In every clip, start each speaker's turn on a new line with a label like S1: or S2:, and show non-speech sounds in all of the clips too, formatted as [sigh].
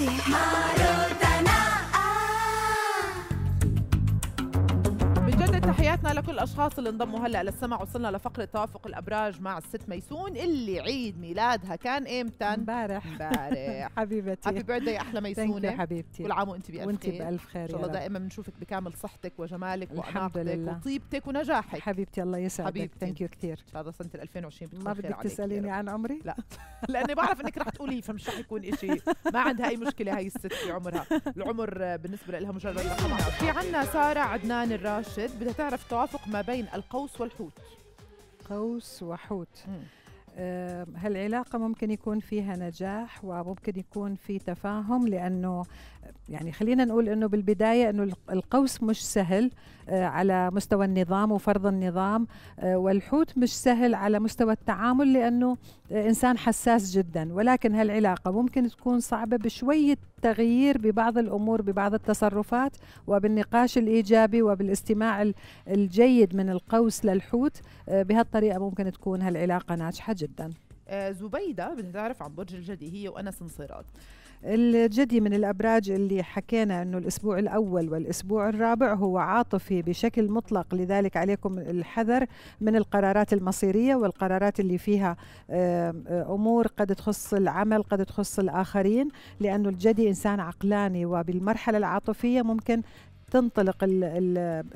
S1: see. كل الاشخاص اللي انضموا هلا للسمع وصلنا لفقره توافق الابراج مع الست ميسون اللي عيد ميلادها كان امتى امبارح امبارح [laughs] حبيبتي هابي بيرثداي احلى ميسونه حبيبتي كل عام وانت بألف وانت خير بألف خير ان شاء الله دائما بنشوفك بكامل صحتك وجمالك واناقتك وطيبتك ونجاحك حبيبتي الله يسعدك حبيبتي ثانك يو كثير ان شاء الله سنه 2020 بتكون ما بدك تساليني عن عمري لا [laughs] لاني بعرف انك رح تقولي فمش رح يكون شيء ما عندها اي مشكله هاي الست في عمرها العمر بالنسبه لها مجرد رقم في عندنا ساره عدنان الراشد بدها تعرف توافق التوافق ما بين القوس والحوت قوس وحوت مم. هالعلاقة ممكن يكون فيها
S2: نجاح وممكن يكون في تفاهم لأنه يعني خلينا نقول أنه بالبداية أنه القوس مش سهل آه، على مستوى النظام وفرض النظام آه، والحوت مش سهل على مستوى التعامل لأنه آه، إنسان حساس جدا ولكن هالعلاقة ممكن تكون صعبة بشوية التغيير ببعض الامور ببعض التصرفات وبالنقاش الايجابي وبالاستماع الجيد من القوس للحوت آه، بهالطريقه ممكن تكون هالعلاقه ناجحه جدا
S1: آه، زبيده بتتعرف عن برج الجدي هي وانس نصيرات
S2: الجدي من الابراج اللي حكينا انه الاسبوع الاول والاسبوع الرابع هو عاطفي بشكل مطلق لذلك عليكم الحذر من القرارات المصيريه والقرارات اللي فيها امور قد تخص العمل قد تخص الاخرين لانه الجدي انسان عقلاني وبالمرحله العاطفيه ممكن تنطلق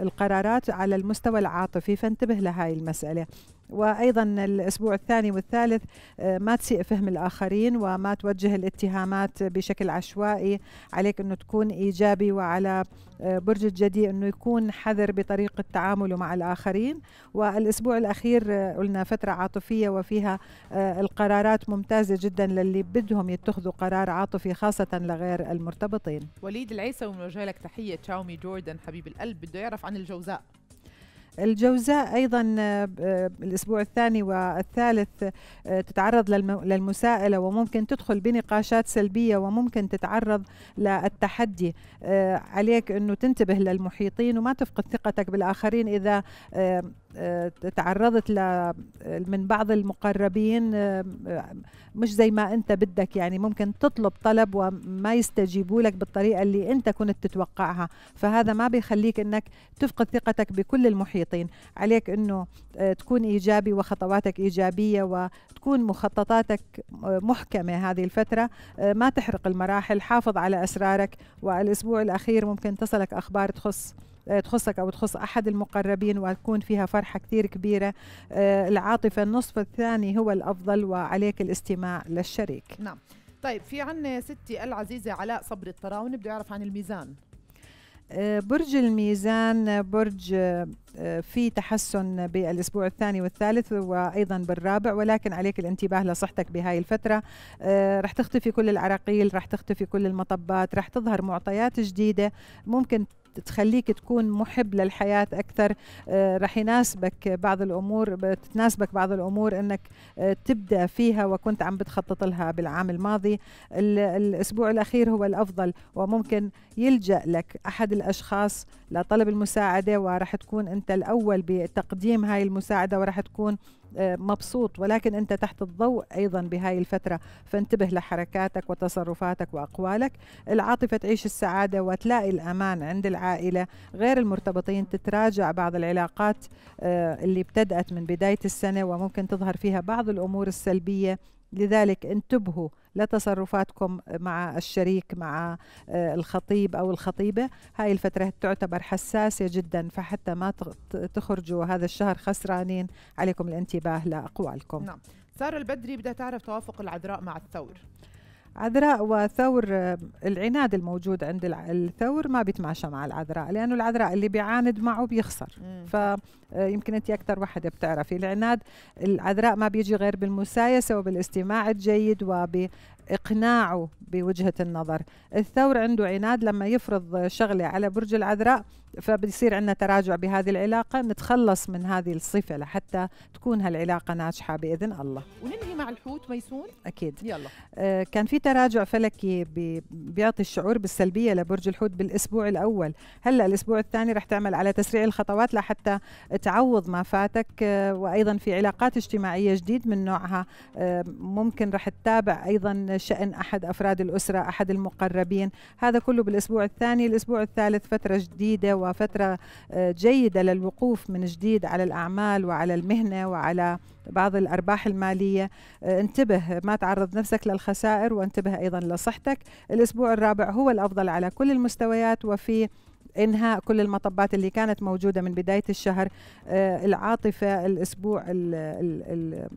S2: القرارات على المستوى العاطفي فانتبه لهذه المسألة وايضا الاسبوع الثاني والثالث آه، ما تسيء فهم الاخرين وما توجه الاتهامات بشكل عشوائي عليك انه تكون ايجابي وعلى آه، برج الجدي انه يكون حذر بطريقه تعامله مع الاخرين والاسبوع الاخير آه، قلنا فتره عاطفيه وفيها القرارات ممتازه جدا للي بدهم يتخذوا قرار عاطفي خاصه لغير المرتبطين
S1: وليد العيسى ومن لك تحيه تشاومي جوردن حبيب القلب بده يعرف عن الجوزاء
S2: الجوزاء أيضا آه، آه، الأسبوع الثاني والثالث آه، تتعرض للمساءلة وممكن تدخل بنقاشات سلبية وممكن تتعرض للتحدي عليك أنه تنتبه للمحيطين وما تفقد ثقتك بالآخرين إذا تعرضت من بعض المقربين مش زي ما انت بدك يعني ممكن تطلب طلب وما يستجيبوا لك بالطريقه اللي انت كنت تتوقعها فهذا ما بيخليك انك تفقد ثقتك بكل المحيط المحيطين عليك أنه آه، تكون إيجابي وخطواتك إيجابية وتكون مخططاتك آه، محكمة هذه الفترة آه، ما تحرق المراحل حافظ على أسرارك والأسبوع الأخير ممكن تصلك أخبار تخص تخصك او تخص احد المقربين وتكون فيها فرحه كثير كبيره العاطفه النصف الثاني هو الافضل وعليك الاستماع للشريك
S1: نعم طيب في عنا ستي العزيزه علاء صبري الطراوني بده يعرف عن الميزان
S2: آه، برج الميزان آه، برج آه، في تحسن بالاسبوع الثاني والثالث وايضا بالرابع ولكن عليك الانتباه لصحتك بهاي الفتره رح تختفي كل العراقيل رح تختفي كل المطبات رح تظهر معطيات جديده ممكن تخليك تكون محب للحياة أكثر آه، رح يناسبك بعض الأمور بتناسبك بعض الأمور أنك آه، تبدأ فيها وكنت عم بتخطط لها بالعام الماضي الأسبوع الأخير هو الأفضل وممكن يلجأ لك أحد الأشخاص لطلب المساعدة ورح تكون أنت الأول بتقديم هاي المساعدة ورح تكون مبسوط ولكن أنت تحت الضوء أيضا بهاي الفترة فانتبه لحركاتك وتصرفاتك وأقوالك العاطفة تعيش السعادة وتلاقي الأمان عند العائلة غير المرتبطين تتراجع بعض العلاقات آه، اللي ابتدأت من بداية السنة وممكن تظهر فيها بعض الأمور السلبية لذلك انتبهوا لتصرفاتكم مع الشريك مع آه، الخطيب أو الخطيبة هاي الفترة تعتبر حساسة جدا فحتى ما تخرجوا هذا الشهر خسرانين عليكم الانتباه لأقوالكم نعم
S1: سارة البدري بدها تعرف توافق العذراء مع الثور
S2: عذراء وثور العناد الموجود عند الثور ما بيتماشى مع العذراء لانه العذراء اللي بيعاند معه بيخسر فيمكن آه، انت اكثر وحده بتعرفي العناد العذراء ما بيجي غير بالمسايسه وبالاستماع الجيد وب إقناعه بوجهة النظر الثور عنده عناد لما يفرض شغلة على برج العذراء فبيصير عندنا تراجع بهذه العلاقة نتخلص من هذه الصفة لحتى تكون هالعلاقة ناجحة بإذن الله
S1: وننهي مع الحوت ميسون
S2: أكيد يلا آه كان في تراجع فلكي بي بيعطي الشعور بالسلبية لبرج الحوت بالأسبوع الأول هلأ الأسبوع الثاني رح تعمل على تسريع الخطوات لحتى تعوض ما فاتك آه وأيضا في علاقات اجتماعية جديد من نوعها آه ممكن رح تتابع أيضا شأن أحد أفراد الأسرة أحد المقربين هذا كله بالأسبوع الثاني الأسبوع الثالث فترة جديدة وفترة آه، جيدة للوقوف من جديد على الأعمال وعلى المهنة وعلى بعض الأرباح المالية آه، انتبه ما تعرض نفسك للخسائر وانتبه أيضا لصحتك الأسبوع الرابع هو الأفضل على كل المستويات وفي انهاء كل المطبات اللي كانت موجوده من بدايه الشهر آه، العاطفه الاسبوع ال ال ال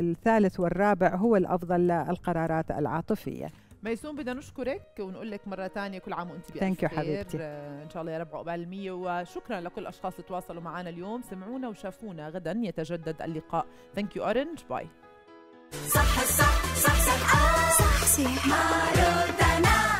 S2: الثالث والرابع هو الافضل للقرارات العاطفيه
S1: ميسون بدنا نشكرك ونقول لك مره ثانيه كل عام وانت بخير ثانك يو حبيبتي ان شاء الله يا رب عقبال المية وشكرا لكل الاشخاص اللي تواصلوا معنا اليوم سمعونا وشافونا غدا يتجدد اللقاء ثانك يو اورنج باي صح
S2: صح صح صح صح صح صح صح